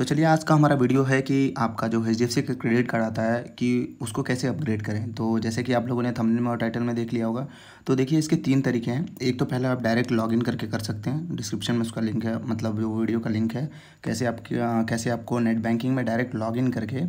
तो चलिए आज का हमारा वीडियो है कि आपका जो एच डी का क्रेडिट कार्ड आता है कि उसको कैसे अपग्रेड करें तो जैसे कि आप लोगों ने थंबनेल में और टाइटल में देख लिया होगा तो देखिए इसके तीन तरीके हैं एक तो पहले आप डायरेक्ट लॉगिन करके कर सकते हैं डिस्क्रिप्शन में उसका लिंक है मतलब जो वीडियो का लिंक है कैसे आप कैसे आपको नेट बैंकिंग में डायरेक्ट लॉग करके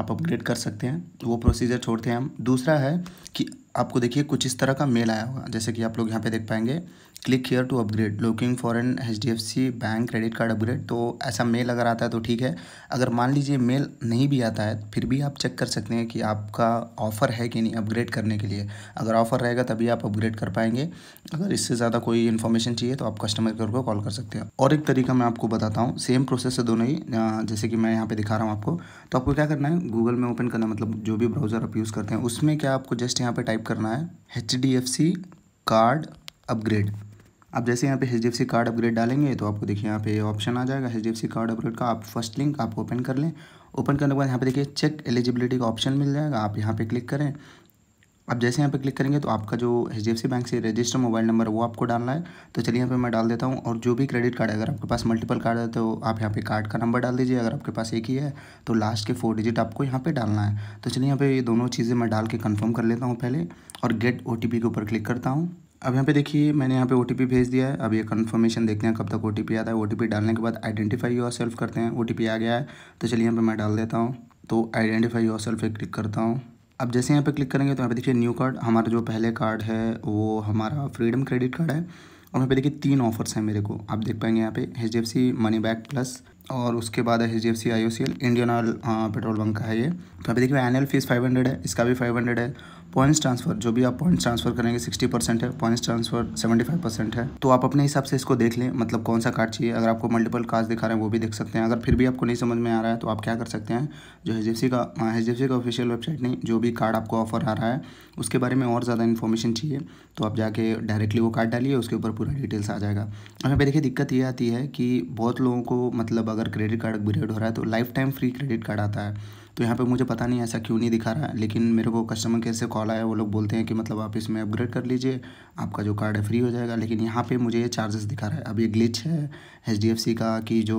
आप अपग्रेड कर सकते हैं वो प्रोसीजर छोड़ते हैं हम दूसरा है कि आपको देखिए कुछ इस तरह का मेल आया होगा जैसे कि आप लोग यहाँ पे देख पाएंगे click here to upgrade looking for an H D F C bank credit card upgrade तो ऐसा मेल अगर आता है तो ठीक है अगर मान लीजिए मेल नहीं भी आता है फिर भी आप चेक कर सकते हैं कि आपका ऑफ़र है कि नहीं अपग्रेड करने के लिए अगर ऑफ़र रहेगा तभी आप अपग्रेड कर पाएंगे अगर इससे ज़्यादा कोई इन्फॉर्मेशन चाहिए तो आप कस्टमर केयर को कॉल कर सकते हैं और एक तरीका मैं आपको बताता हूँ सेम प्रोसेस है दोनों ही जैसे कि मैं यहाँ पे दिखा रहा हूँ आपको तो आपको क्या करना है गूगल में ओपन करना मतलब जो भी ब्राउज़र आप यूज़ करते हैं उसमें क्या आपको जस्ट यहाँ पर टाइप करना है एच कार्ड अपग्रेड आप जैसे यहाँ पे एच कार्ड अपग्रेड डालेंगे तो आपको देखिए यहाँ पे ऑप्शन आ जाएगा एच कार्ड अपग्रेड का आप फर्स्ट लिंक आप ओपन कर लें ओपन करने के बाद यहाँ पे देखिए चेक एलिजिबिलिटी का ऑप्शन मिल जाएगा आप यहाँ पे क्लिक करें अब जैसे यहाँ पे क्लिक करेंगे तो आपका जो एच बैंक से रजिस्टर मोबाइल नंबर वो आपको डालना है तो चलिए यहाँ पे मैं डाल देता हूँ और जो भी क्रेडिट कार्ड है अगर आपके पास मल्टीपल कार्ड है तो आप यहाँ पे कार्ड का नंबर डाल दीजिए अगर आपके पास एक ही है तो लास्ट के फोर डिजिट आपको यहाँ पर डालना है तो चलिए यहाँ पे ये दोनों चीज़ें मैं डाल के कन्फर्म कर लेता हूँ पहले और गेट ओ के ऊपर क्लिक करता हूँ अब यहाँ पे देखिए मैंने यहाँ पे ओ भेज दिया है अब ये कन्फर्मेशन देखते हैं कब तक ओ आता है ओ डालने के बाद आइडेंटिफाई योर सेल्फ करते हैं ओ आ गया है तो चलिए यहाँ पर मैं डाल देता हूँ तो आइडेंटिफाई योर सेल्फ एक क्लिक करता हूँ अब जैसे यहाँ पे क्लिक करेंगे तो यहाँ पे देखिए न्यू कार्ड हमारा जो पहले कार्ड है वो हमारा फ्रीडम क्रेडिट कार्ड है और यहाँ पे देखिए तीन ऑफर्स हैं मेरे को आप देख पाएंगे यहाँ पे एच मनी बैक प्लस और उसके बाद है H D F C I O C L Indian Oil petrol bunk का है ये तो अभी देखिए एनुअल फीस फाइव हंड्रेड है इसका भी फाइव हंड्रेड है पॉइंट्स ट्रांसफर जो भी आप पॉइंट्स ट्रांसफर करेंगे सिक्सटी परसेंट है points transfer seventy five percent है तो आप अपने हिसाब से इसको देख लें मतलब कौन सा कार्ड चाहिए अगर आपको मल्टीपल कार्ड दिखा रहे हैं वो भी देख सकते हैं अगर फिर भी आपको नहीं समझ में आ रहा है तो आप क्या कर सकते हैं जो एच डी का एच हाँ, डी का ऑफिशियल वेबसाइट नहीं जो भी कार्ड आपको ऑफर आ रहा है उसके बारे में और ज़्यादा इन्फॉर्मेशन चाहिए तो आप जाके डायरेक्टली वो कार्ड डालिए उसके ऊपर पूरा डिटेल्स आ जाएगा और यहाँ पर देखिए दिक्कत ये आती है कि बहुत लोगों को मतलब अगर क्रेडिट कार्ड अपग्रेड हो रहा है तो lifetime free credit card आता है तो यहाँ पे मुझे पता नहीं ऐसा क्यों नहीं दिखा रहा है लेकिन मेरे को कस्टमर केयर से कॉल आया वो लोग बोलते हैं कि मतलब आप इसमें अपग्रेड कर लीजिए आपका जो कार्ड है फ्री हो जाएगा लेकिन यहाँ पे मुझे ये चार्जेस दिखा रहा है अब ये ग्लिच है एच का कि जो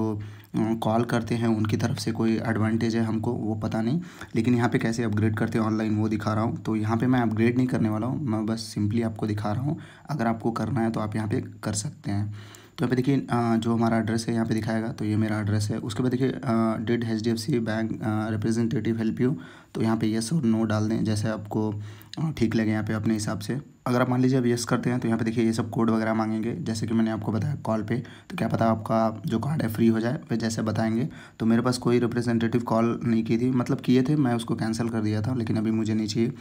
कॉल करते हैं उनकी तरफ से कोई एडवांटेज है हमको वो पता नहीं लेकिन यहाँ पे कैसे अपग्रेड करते हैं ऑनलाइन वो दिखा रहा हूँ तो यहाँ पे मैं अपग्रेड नहीं करने वाला हूँ मैं बस सिंपली आपको दिखा रहा हूँ अगर आपको करना है तो आप यहाँ पे कर सकते हैं तो यहाँ पे देखिए जो हमारा एड्रेस है यहाँ पे दिखाएगा तो ये मेरा एड्रेस है उसके बाद देखिए डेड H D F C bank representative help you तो यहाँ पे येस और नो डाल दें जैसे आपको ठीक लगे यहाँ पे अपने हिसाब से अगर आप मान लीजिए अब येस करते हैं तो यहाँ पे देखिए ये सब कोड वगैरह मांगेंगे जैसे कि मैंने आपको बताया कॉल पे तो क्या पता आपका जो कार्ड है फ्री हो जाए वे जैसे बताएंगे तो मेरे पास कोई रिप्रेजेंटेटिव कॉल नहीं की थी मतलब किए थे मैं उसको कैंसिल कर दिया था लेकिन अभी मुझे नहीं चाहिए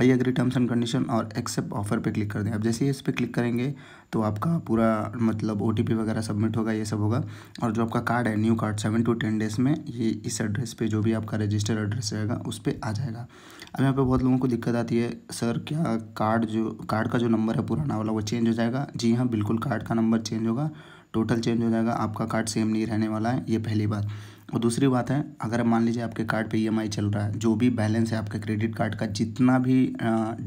I agree terms and condition और एक्सेप्ट ऑफर पर क्लिक कर दें अब जैसे ही इस पर क्लिक करेंगे तो आपका पूरा मतलब ओ वगैरह सबमिट होगा ये सब होगा और जो आपका कार्ड है new card seven to ten days में ये इस एड्रेस पर जो भी आपका रजिस्टर्ड एड्रेस रहेगा उस पर आ जाएगा अब यहाँ पर बहुत लोगों को दिक्कत आती है सर क्या कार्ड जो कार्ड का जो नंबर है पुराना वाला वो चेंज हो जाएगा जी हाँ बिल्कुल कार्ड का नंबर चेंज होगा टोटल चेंज हो जाएगा आपका कार्ड सेम नहीं रहने वाला है ये पहली बात और दूसरी बात है अगर मान लीजिए आपके कार्ड पे ई e चल रहा है जो भी बैलेंस है आपके क्रेडिट कार्ड का जितना भी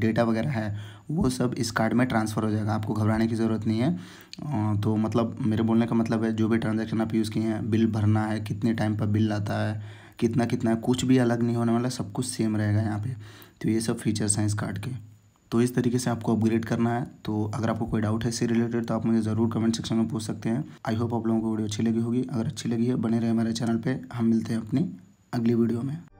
डेटा वगैरह है वो सब इस कार्ड में ट्रांसफ़र हो जाएगा आपको घबराने की ज़रूरत नहीं है तो मतलब मेरे बोलने का मतलब है जो भी ट्रांजेक्शन आप यूज़ किए हैं बिल भरना है कितने टाइम पर बिल आता है कितना कितना है कुछ भी अलग नहीं होने वाला सब कुछ सेम रहेगा यहाँ पर तो ये सब फीचर्स हैं इस कार्ड के तो इस तरीके से आपको अपग्रेड करना है तो अगर आपको कोई डाउट है इससे रिलेटेड तो आप मुझे ज़रूर कमेंट सेक्शन में पूछ सकते हैं आई होप आप लोगों को वीडियो अच्छी लगी होगी अगर अच्छी लगी है बने रहे हमारे चैनल पर हम मिलते हैं अपनी अगली वीडियो में